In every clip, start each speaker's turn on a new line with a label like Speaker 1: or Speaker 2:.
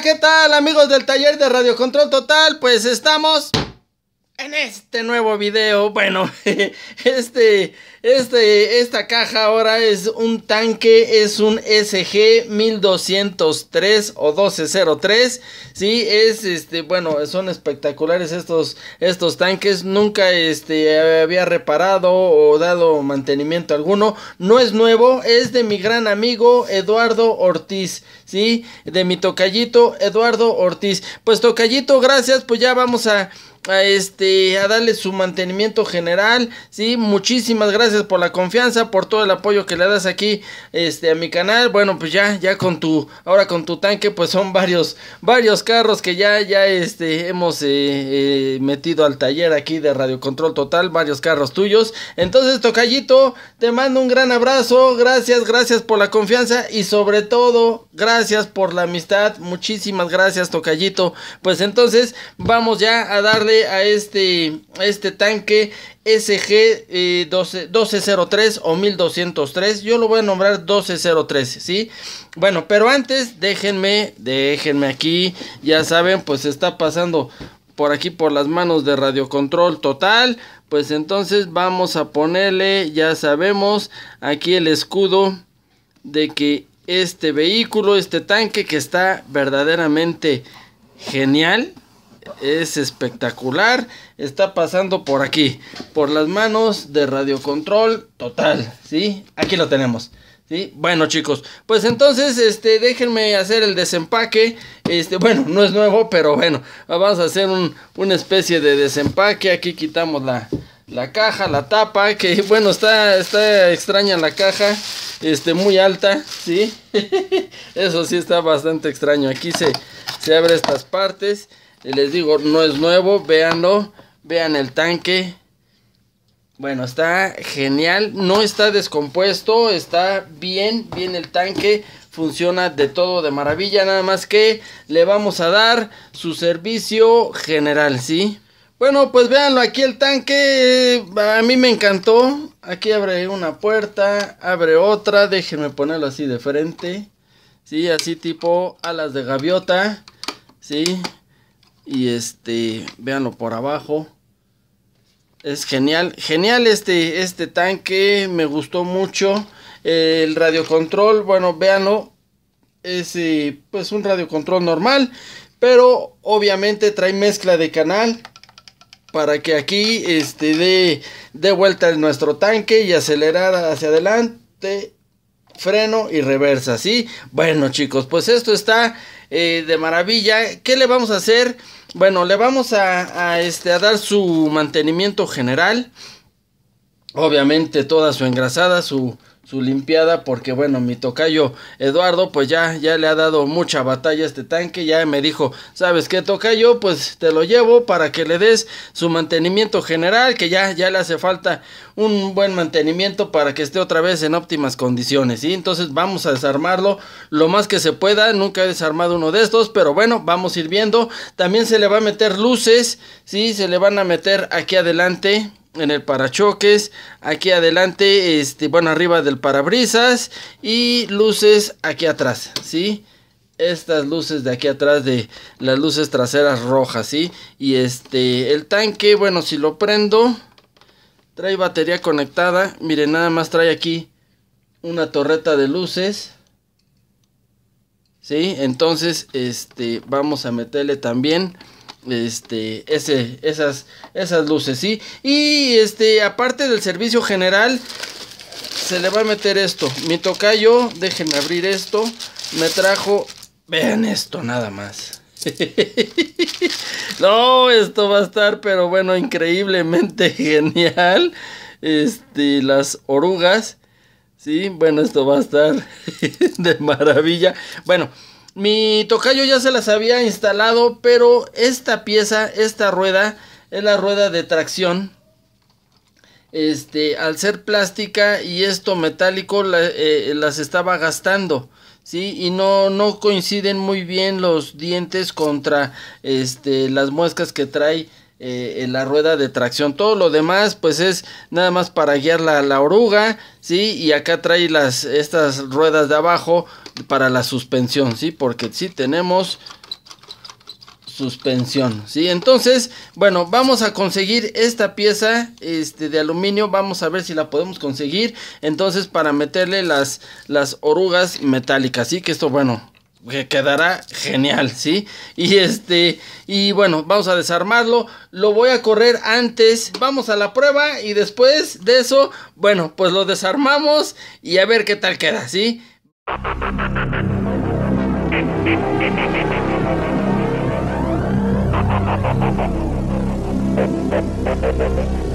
Speaker 1: ¿qué tal amigos del taller de Radio Control Total? Pues estamos en este nuevo video. Bueno, este, este, esta caja ahora es un tanque, es un SG 1203 o 1203. Sí, es este, bueno, son espectaculares estos, estos tanques. Nunca este, había reparado o dado mantenimiento alguno. No es nuevo, es de mi gran amigo Eduardo Ortiz. De mi tocallito Eduardo Ortiz. Pues tocallito, gracias, pues ya vamos a este a darle su mantenimiento general sí muchísimas gracias por la confianza por todo el apoyo que le das aquí este a mi canal bueno pues ya ya con tu ahora con tu tanque pues son varios varios carros que ya ya este hemos eh, eh, metido al taller aquí de radio control total varios carros tuyos entonces tocallito te mando un gran abrazo gracias gracias por la confianza y sobre todo gracias gracias por la amistad, muchísimas gracias Tocallito. Pues entonces vamos ya a darle a este, este tanque SG 12, 1203 o 1203. Yo lo voy a nombrar 1203, ¿sí? Bueno, pero antes déjenme, déjenme aquí. Ya saben, pues está pasando por aquí por las manos de Radio Control Total. Pues entonces vamos a ponerle, ya sabemos, aquí el escudo de que este vehículo, este tanque que está verdaderamente genial. Es espectacular. Está pasando por aquí, por las manos de radiocontrol Total. ¿Sí? Aquí lo tenemos. ¿Sí? Bueno chicos, pues entonces este, déjenme hacer el desempaque. Este, bueno, no es nuevo, pero bueno, vamos a hacer un, una especie de desempaque. Aquí quitamos la, la caja, la tapa, que bueno, está, está extraña la caja, este, muy alta, ¿sí? Eso sí está bastante extraño. Aquí se, se abre estas partes, y les digo, no es nuevo, véanlo, vean el tanque. Bueno, está genial, no está descompuesto, está bien, bien el tanque, funciona de todo de maravilla, nada más que le vamos a dar su servicio general, ¿sí? Bueno, pues véanlo aquí el tanque. A mí me encantó. Aquí abre una puerta, abre otra. Déjenme ponerlo así de frente. Sí, así tipo alas de gaviota. Sí. Y este, véanlo por abajo. Es genial, genial este, este tanque. Me gustó mucho. El radiocontrol, bueno, véanlo. Es eh, pues un radiocontrol normal. Pero obviamente trae mezcla de canal para que aquí este, dé, de vuelta en nuestro tanque y acelerar hacia adelante, freno y reversa, ¿sí? Bueno chicos, pues esto está eh, de maravilla. ¿Qué le vamos a hacer? Bueno, le vamos a, este, a dar su mantenimiento general. Obviamente toda su engrasada, su, su limpiada porque bueno mi tocayo Eduardo pues ya ya le ha dado mucha batalla a este tanque ya me dijo sabes qué tocayo pues te lo llevo para que le des su mantenimiento general que ya ya le hace falta un buen mantenimiento para que esté otra vez en óptimas condiciones y entonces vamos a desarmarlo lo más que se pueda nunca he desarmado uno de estos pero bueno vamos a ir viendo también se le va a meter luces sí se le van a meter aquí adelante en el parachoques, aquí adelante, este, bueno, arriba del parabrisas y luces aquí atrás, ¿sí? Estas luces de aquí atrás de las luces traseras rojas, ¿sí? Y este, el tanque, bueno, si lo prendo, trae batería conectada, miren, nada más trae aquí una torreta de luces, ¿sí? Entonces, este, vamos a meterle también este ese esas esas luces sí y este aparte del servicio general se le va a meter esto mi tocayo déjenme abrir esto me trajo vean esto nada más no esto va a estar pero bueno increíblemente genial este las orugas sí bueno esto va a estar de maravilla bueno mi tocayo ya se las había instalado, pero esta pieza, esta rueda, es la rueda de tracción. Este, al ser plástica y esto metálico, eh, las estaba gastando. ¿sí? Y no, no coinciden muy bien los dientes contra este, las muescas que trae eh, la rueda de tracción. Todo lo demás, pues es nada más para guiar la, la oruga, ¿sí? Y acá trae las, estas ruedas de abajo para la suspensión, ¿sí? Porque sí tenemos suspensión, ¿sí? Entonces, bueno, vamos a conseguir esta pieza este, de aluminio, vamos a ver si la podemos conseguir, entonces para meterle las, las orugas metálicas, ¿sí? Que esto, bueno, que quedará genial, ¿sí? Y este, y bueno, vamos a desarmarlo, lo voy a correr antes, vamos a la prueba y después de eso, bueno, pues lo desarmamos y a ver qué tal queda, ¿sí? sí Thank you.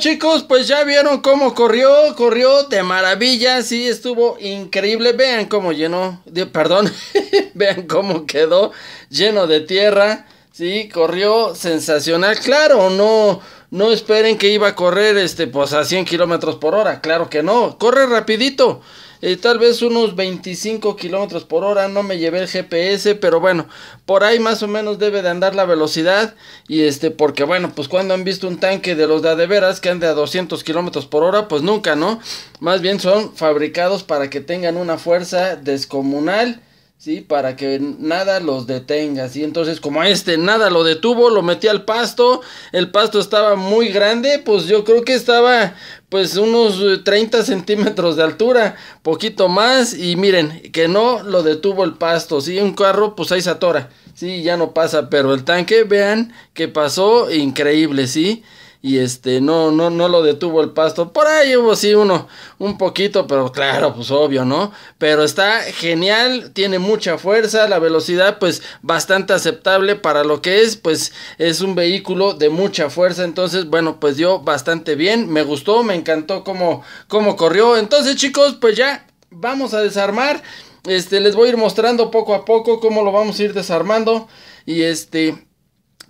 Speaker 1: chicos, pues ya vieron cómo corrió, corrió de maravilla, sí, estuvo increíble. Vean cómo llenó, de, perdón, vean cómo quedó lleno de tierra, sí, corrió sensacional. Claro, no, no esperen que iba a correr este, pues a 100 kilómetros por hora. Claro que no. Corre rapidito. Eh, tal vez unos 25 kilómetros por hora. No me llevé el GPS, pero bueno, por ahí más o menos debe de andar la velocidad. Y este, porque bueno, pues cuando han visto un tanque de los de adeveras que ande a 200 kilómetros por hora, pues nunca, ¿no? Más bien son fabricados para que tengan una fuerza descomunal ¿sí? Para que nada los detenga, ¿sí? Entonces, como este nada lo detuvo, lo metí al pasto, el pasto estaba muy grande, pues yo creo que estaba, pues, unos 30 eh, centímetros de altura, poquito más, y miren, que no lo detuvo el pasto, ¿sí? Un carro, pues ahí se atora, ¿sí? Ya no pasa, pero el tanque, vean que pasó, increíble, ¿sí? sí y este no no no lo detuvo el pasto por ahí hubo sí uno un poquito pero claro pues obvio no pero está genial tiene mucha fuerza la velocidad pues bastante aceptable para lo que es pues es un vehículo de mucha fuerza entonces bueno pues dio bastante bien me gustó me encantó cómo cómo corrió entonces chicos pues ya vamos a desarmar este les voy a ir mostrando poco a poco cómo lo vamos a ir desarmando y este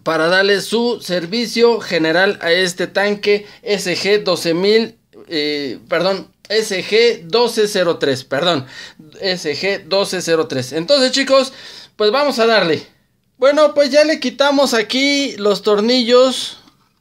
Speaker 1: para darle su servicio general a este tanque SG 12000, eh, perdón, SG 1203, perdón, SG 1203. Entonces chicos, pues vamos a darle. Bueno, pues ya le quitamos aquí los tornillos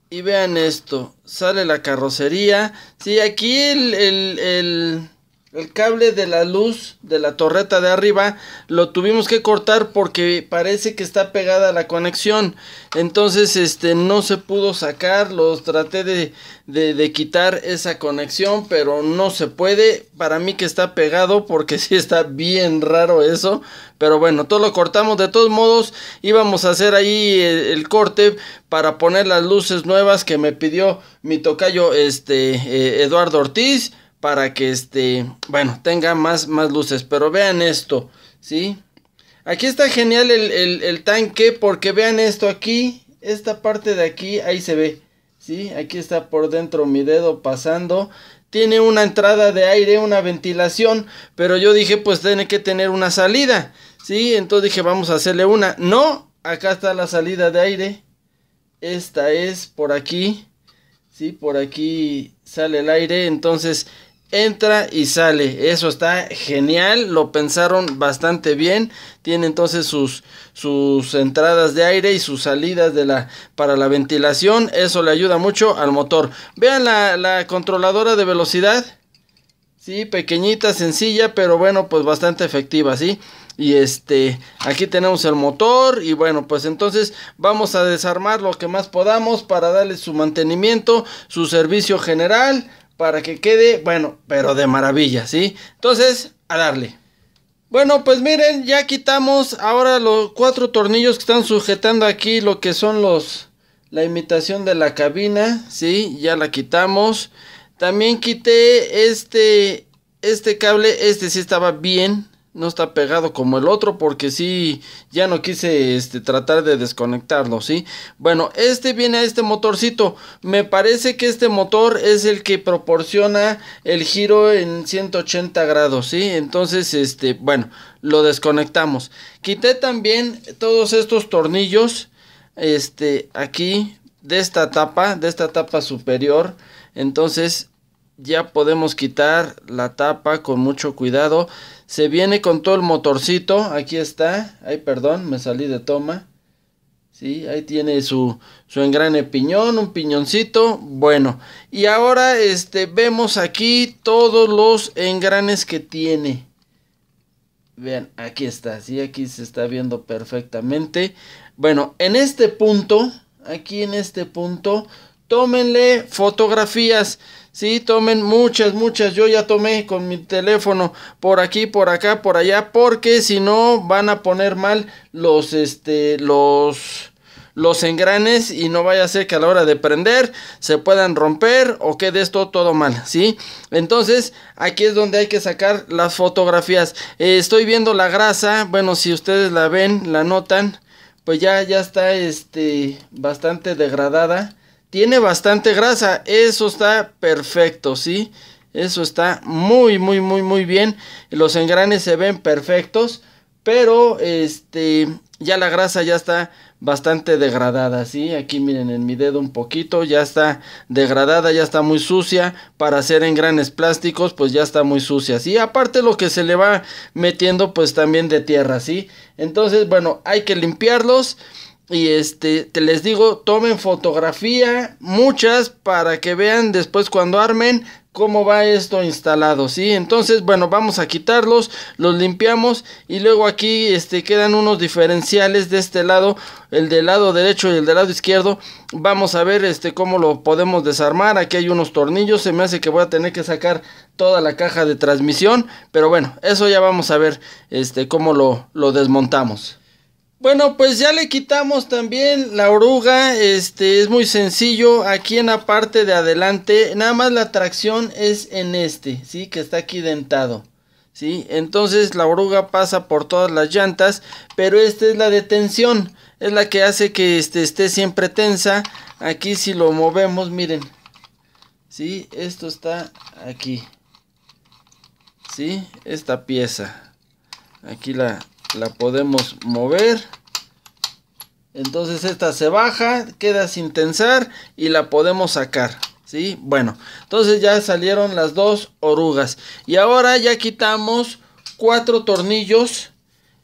Speaker 1: y vean esto, sale la carrocería. Sí, aquí el el cable de la luz de la torreta de arriba lo tuvimos que cortar porque parece que está pegada la conexión. Entonces este no se pudo sacar, los traté de, quitar esa conexión, pero no se puede. Para mí que está pegado porque sí está bien raro eso. Pero bueno, todo lo cortamos. De todos modos, íbamos a hacer ahí eh, el, corte para poner las luces nuevas que me pidió mi tocayo este, eh, Eduardo Ortiz para que este, bueno, tenga más, más luces. Pero vean esto, ¿sí? Aquí está genial el, el, el, tanque porque vean esto aquí, esta parte de aquí, ahí se ve, ¿sí? Aquí está por dentro mi dedo pasando. Tiene una entrada de aire, una ventilación, pero yo dije pues tiene que tener una salida, ¿sí? Entonces dije vamos a hacerle una. No, acá está la salida de aire. Esta es por aquí, ¿sí? Por aquí sale el aire, entonces entra y sale. Eso está genial, lo pensaron bastante bien. Tiene entonces sus, sus entradas de aire y sus salidas de la, para la ventilación. Eso le ayuda mucho al motor. Vean la, controladora de velocidad. Sí, pequeñita, sencilla, pero bueno, pues bastante efectiva, ¿sí? Y este, aquí tenemos el motor y bueno, pues entonces vamos a desarmar lo que más podamos para darle su mantenimiento, su servicio general para que quede, bueno, pero de maravilla, ¿sí? Entonces, a darle. Bueno, pues miren, ya quitamos ahora los cuatro tornillos que están sujetando aquí lo que son los la imitación de la cabina, ¿sí? Ya la quitamos. También quité este este cable, este sí estaba bien, no está pegado como el otro porque si ya no quise este, tratar de desconectarlo, ¿sí? Bueno, este viene a este motorcito, me parece que este motor es el que proporciona el giro en 180 grados, ¿sí? Entonces, este, bueno, lo desconectamos. Quité también todos estos tornillos, este, aquí, de esta tapa, de esta tapa superior, entonces ya podemos quitar la tapa con mucho cuidado. Se viene con todo el motorcito. Aquí está. Ay, perdón, me salí de toma. Sí, ahí tiene su, su engrane piñón, un piñoncito. Bueno, y ahora este, vemos aquí todos los engranes que tiene. Vean, aquí está, sí, aquí se está viendo perfectamente. Bueno, en este punto, aquí en este punto, tómenle fotografías. Sí, tomen muchas, muchas. Yo ya tomé con mi teléfono por aquí, por acá, por allá, porque si no van a poner mal los, este, los, los engranes y no vaya a ser que a la hora de prender se puedan romper o quede esto todo mal, ¿sí? Entonces, aquí es donde hay que sacar las fotografías. Eh, estoy viendo la grasa, bueno, si ustedes la ven, la notan, pues ya, ya está, este, bastante degradada tiene bastante grasa. Eso está perfecto, ¿sí? Eso está muy, muy, muy, muy bien. Los engranes se ven perfectos. Pero, este, ya la grasa ya está bastante degradada, ¿sí? Aquí miren en mi dedo un poquito, ya está degradada, ya está muy sucia. Para hacer engranes plásticos, pues ya está muy sucia, ¿sí? Aparte lo que se le va metiendo, pues también de tierra, ¿sí? Entonces, bueno, hay que limpiarlos. Y este, te les digo, tomen fotografía, muchas, para que vean después cuando armen cómo va esto instalado, ¿sí? Entonces, bueno, vamos a quitarlos, los limpiamos y luego aquí este, quedan unos diferenciales de este lado, el del lado derecho y el del lado izquierdo. Vamos a ver este, cómo lo podemos desarmar, aquí hay unos tornillos, se me hace que voy a tener que sacar toda la caja de transmisión, pero bueno, eso ya vamos a ver este, cómo lo, lo desmontamos. Bueno, pues ya le quitamos también la oruga, este es muy sencillo, aquí en la parte de adelante, nada más la tracción es en este, ¿sí? Que está aquí dentado, ¿sí? Entonces la oruga pasa por todas las llantas, pero esta es la de tensión, es la que hace que este, esté siempre tensa, aquí si lo movemos, miren, ¿sí? Esto está aquí, ¿sí? Esta pieza, aquí la, la podemos mover entonces esta se baja queda sin tensar y la podemos sacar ¿sí? bueno entonces ya salieron las dos orugas y ahora ya quitamos cuatro tornillos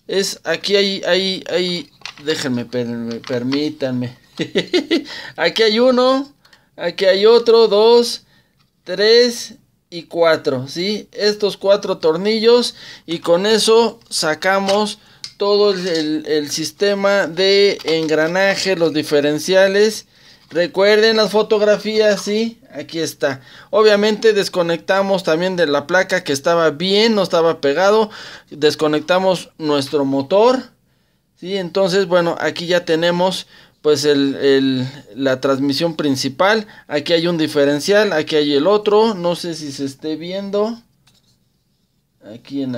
Speaker 1: es aquí hay hay hay déjenme permítanme aquí hay uno aquí hay otro dos tres y 4, ¿sí? Estos cuatro tornillos y con eso sacamos todo el, sistema de engranaje, los diferenciales. Recuerden las fotografías, sí, aquí está. Obviamente desconectamos también de la placa que estaba bien, no estaba pegado. Desconectamos nuestro motor. Sí, entonces, bueno, aquí ya tenemos pues la transmisión principal. Aquí hay un diferencial, aquí hay el otro. No sé si se esté viendo aquí en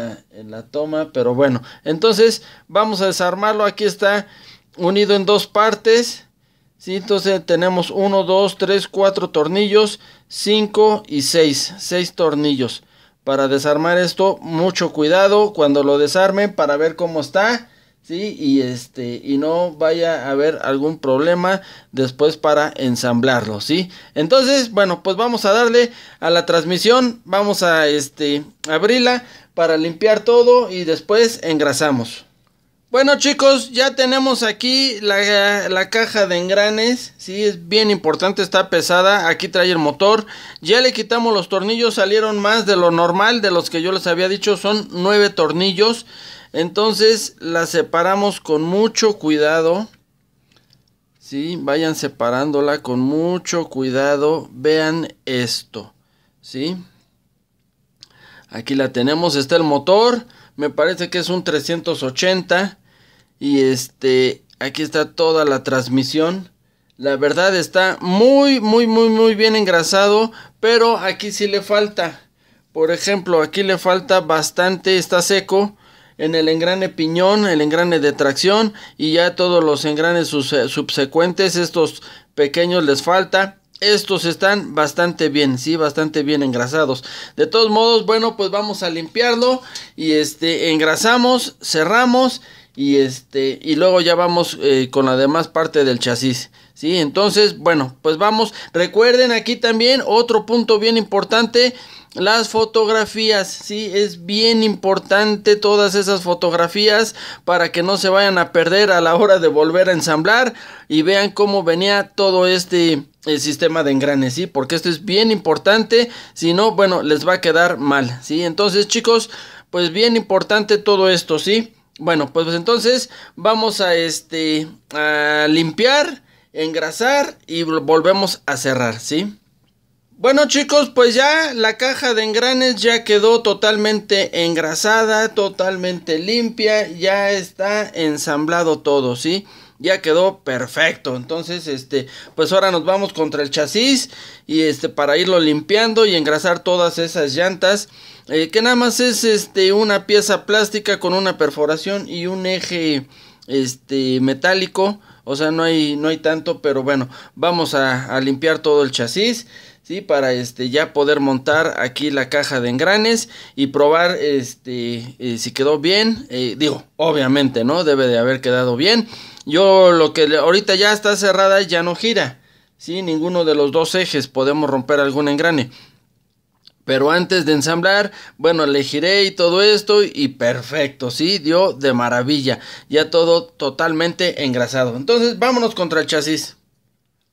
Speaker 1: la, toma, pero bueno. Entonces vamos a desarmarlo. Aquí está unido en dos partes. ¿sí? Entonces tenemos 1, 2, 3, cuatro tornillos, 5 y 6. seis tornillos. Para desarmar esto, mucho cuidado cuando lo desarme para ver cómo está y este, y no vaya a haber algún problema después para ensamblarlo, ¿sí? Entonces, bueno, pues vamos a darle a la transmisión, vamos a este, abrirla para limpiar todo y después engrasamos. Bueno chicos, ya tenemos aquí la, caja de engranes, sí, es bien importante, está pesada, aquí trae el motor, ya le quitamos los tornillos, salieron más de lo normal, de los que yo les había dicho, son nueve tornillos, entonces la separamos con mucho cuidado. ¿Sí? Vayan separándola con mucho cuidado. Vean esto. ¿Sí? Aquí la tenemos. Está el motor. Me parece que es un 380. Y este, aquí está toda la transmisión. La verdad está muy, muy, muy, muy bien engrasado. Pero aquí sí le falta. Por ejemplo, aquí le falta bastante. Está seco en el engrane piñón, el engrane de tracción y ya todos los engranes eh, subsecuentes, estos pequeños les falta. Estos están bastante bien, sí, bastante bien engrasados. De todos modos, bueno, pues vamos a limpiarlo y este engrasamos, cerramos y este y luego ya vamos eh, con la demás parte del chasis sí entonces bueno pues vamos recuerden aquí también otro punto bien importante las fotografías, sí, es bien importante todas esas fotografías para que no se vayan a perder a la hora de volver a ensamblar y vean cómo venía todo este el sistema de engranes, sí, porque esto es bien importante, si no, bueno, les va a quedar mal, sí. Entonces, chicos, pues bien importante todo esto, sí. Bueno, pues, pues entonces vamos a este a limpiar, engrasar y volvemos a cerrar, sí. Bueno chicos, pues ya la caja de engranes ya quedó totalmente engrasada, totalmente limpia, ya está ensamblado todo, ¿sí? Ya quedó perfecto. Entonces, este, pues ahora nos vamos contra el chasis y este para irlo limpiando y engrasar todas esas llantas, eh, que nada más es este una pieza plástica con una perforación y un eje este metálico, o sea, no hay no hay tanto, pero bueno, vamos a limpiar todo el chasis. Para este, ya poder montar aquí la caja de engranes y probar este, eh, si quedó bien. Eh, digo, obviamente, ¿no? Debe de haber quedado bien. Yo lo que ahorita ya está cerrada ya no gira. ¿sí? Ninguno de los dos ejes podemos romper algún engrane. Pero antes de ensamblar, bueno, le giré y todo esto y perfecto, ¿sí? Dio de maravilla. Ya todo totalmente engrasado. Entonces, vámonos contra el chasis.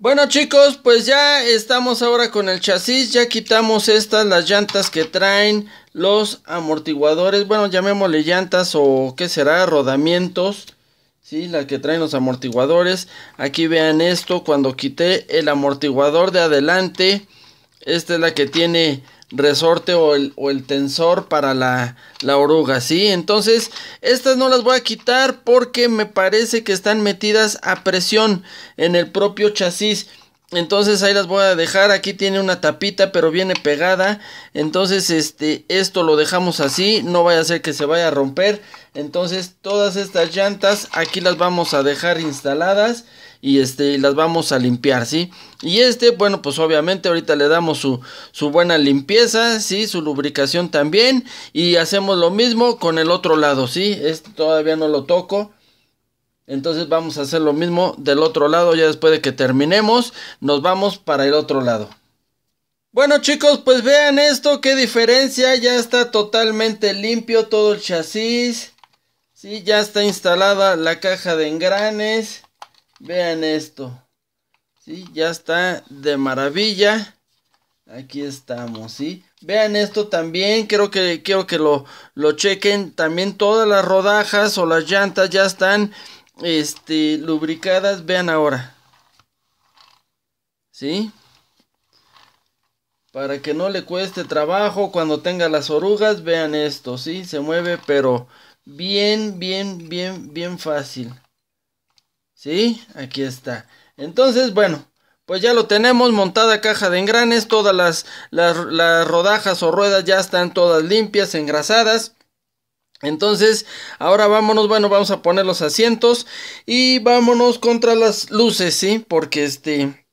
Speaker 1: Bueno chicos, pues ya estamos ahora con el chasis, ya quitamos estas, las llantas que traen los amortiguadores, bueno llamémosle llantas o qué será, rodamientos, ¿sí? las que traen los amortiguadores, aquí vean esto, cuando quité el amortiguador de adelante, esta es la que tiene resorte o el, o el tensor para la, oruga, ¿sí? Entonces, estas no las voy a quitar porque me parece que están metidas a presión en el propio chasis. Entonces ahí las voy a dejar, aquí tiene una tapita pero viene pegada, entonces este, esto lo dejamos así, no vaya a ser que se vaya a romper, entonces todas estas llantas aquí las vamos a dejar instaladas y este, las vamos a limpiar, ¿sí? Y este, bueno, pues obviamente ahorita le damos su, su buena limpieza, ¿sí? Su lubricación también y hacemos lo mismo con el otro lado, ¿sí? Este todavía no lo toco. Entonces vamos a hacer lo mismo del otro lado, ya después de que terminemos, nos vamos para el otro lado. Bueno chicos, pues vean esto, qué diferencia, ya está totalmente limpio todo el chasis. Sí, ya está instalada la caja de engranes. Vean esto. ¿sí? Ya está de maravilla. Aquí estamos, ¿sí? Vean esto también, creo que, quiero que lo, chequen. También todas las rodajas o las llantas ya están este, lubricadas. Vean ahora. ¿Sí? Para que no le cueste trabajo cuando tenga las orugas, vean esto, ¿sí? Se mueve, pero bien, bien, bien, bien fácil. ¿Sí? Aquí está. Entonces, bueno, pues ya lo tenemos, montada caja de engranes, todas las, rodajas o ruedas ya están todas limpias, engrasadas. Entonces, ahora vámonos, bueno, vamos a poner los asientos y vámonos contra las luces, ¿sí? Porque este,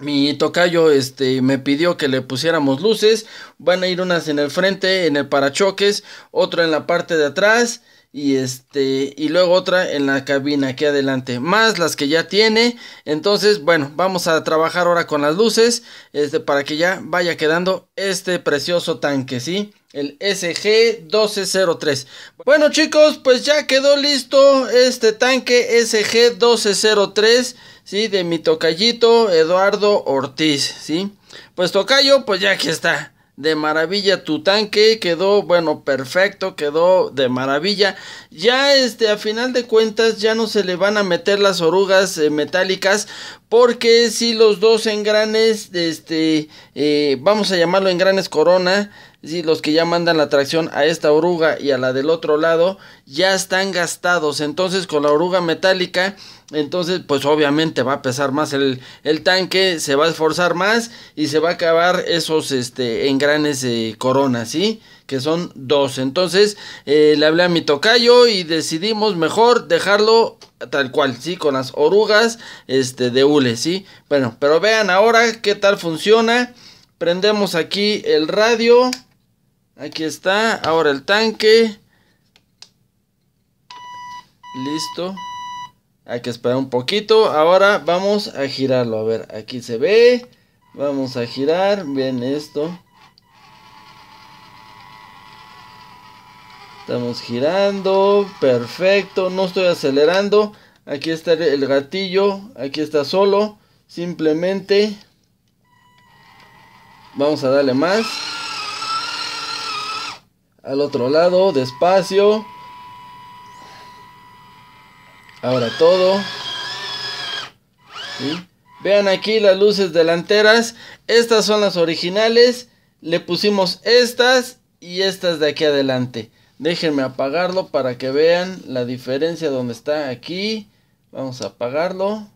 Speaker 1: mi tocayo, este, me pidió que le pusiéramos luces. Van a ir unas en el frente, en el parachoques, otra en la parte de atrás y este y luego otra en la cabina aquí adelante más las que ya tiene entonces bueno vamos a trabajar ahora con las luces este para que ya vaya quedando este precioso tanque sí el SG-1203. Bueno chicos, pues ya quedó listo este tanque SG-1203, ¿sí? De mi tocallito Eduardo Ortiz, ¿sí? Pues tocayo, pues ya aquí está de maravilla. Tu tanque quedó, bueno, perfecto, quedó de maravilla. Ya este, a final de cuentas, ya no se le van a meter las orugas eh, metálicas. Porque si los dos engranes, este, eh, vamos a llamarlo engranes corona. si los que ya mandan la tracción a esta oruga y a la del otro lado ya están gastados. Entonces con la oruga metálica entonces, pues obviamente va a pesar más el, tanque, se va a esforzar más y se va a acabar esos este, engranes de corona, ¿sí? Que son dos. Entonces, eh, le hablé a mi tocayo y decidimos mejor dejarlo tal cual, ¿sí? Con las orugas este, de hule, ¿sí? Bueno, pero vean ahora qué tal funciona. Prendemos aquí el radio. Aquí está. Ahora el tanque. Listo. Hay que esperar un poquito. Ahora vamos a girarlo. A ver, aquí se ve. Vamos a girar. Bien esto. Estamos girando. Perfecto. No estoy acelerando. Aquí está el gatillo. Aquí está solo. Simplemente. Vamos a darle más. Al otro lado. Despacio. Ahora todo. Vean aquí las luces delanteras. Estas son las originales. Le pusimos estas y estas de aquí adelante. Déjenme apagarlo para que vean la diferencia donde está aquí. Vamos a apagarlo.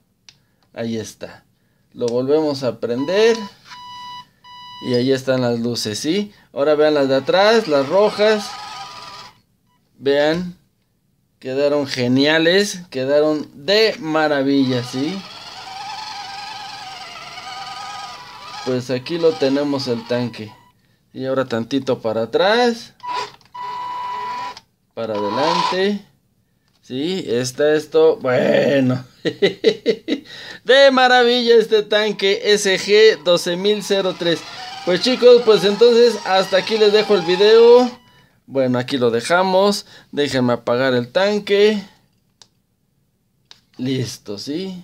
Speaker 1: Ahí está. Lo volvemos a prender. Y ahí están las luces, ¿sí? Ahora vean las de atrás, las rojas. Vean Quedaron geniales, quedaron de maravilla, ¿sí? Pues aquí lo tenemos el tanque. Y ahora tantito para atrás. Para adelante. Sí, está esto. Bueno. de maravilla este tanque SG12003. Pues chicos, pues entonces hasta aquí les dejo el video. Bueno, aquí lo dejamos. Déjenme apagar el tanque. Listo, ¿sí?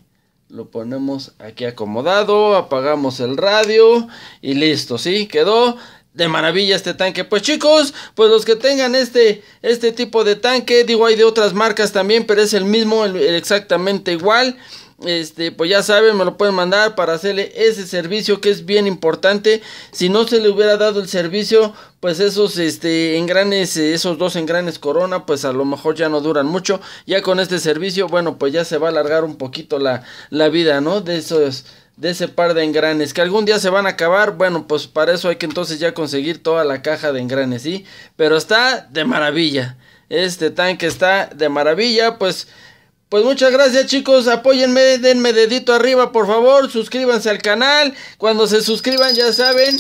Speaker 1: Lo ponemos aquí acomodado, apagamos el radio y listo, ¿sí? Quedó de maravilla este tanque. Pues chicos, pues los que tengan este, este tipo de tanque, digo hay de otras marcas también, pero es el mismo, exactamente igual este, pues ya saben, me lo pueden mandar para hacerle ese servicio que es bien importante. Si no se le hubiera dado el servicio, pues esos este, engranes, eh, esos dos engranes corona, pues a lo mejor ya no duran mucho. Ya con este servicio, bueno, pues ya se va a alargar un poquito la, la vida, ¿no? De esos de ese par de engranes que algún día se van a acabar bueno pues para eso hay que entonces ya conseguir toda la caja de engranes sí pero está de maravilla este tanque está de maravilla pues pues muchas gracias chicos, apóyenme, denme dedito arriba por favor, suscríbanse al canal, cuando se suscriban ya saben,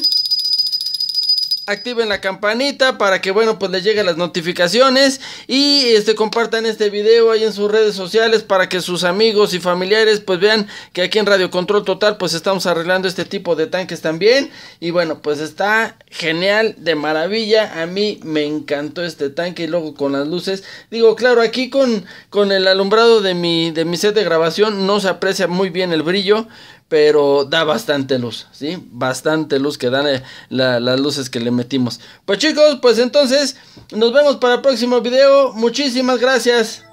Speaker 1: activen la campanita para que bueno pues les lleguen las notificaciones y este compartan este video ahí en sus redes sociales para que sus amigos y familiares pues vean que aquí en Radio Control Total pues estamos arreglando este tipo de tanques también y bueno pues está genial de maravilla a mí me encantó este tanque y luego con las luces digo claro aquí con con el alumbrado de mi de mi set de grabación no se aprecia muy bien el brillo pero da bastante luz, ¿sí? Bastante luz que dan eh, las luces que le metimos. Pues chicos, pues entonces nos vemos para el próximo video. Muchísimas gracias.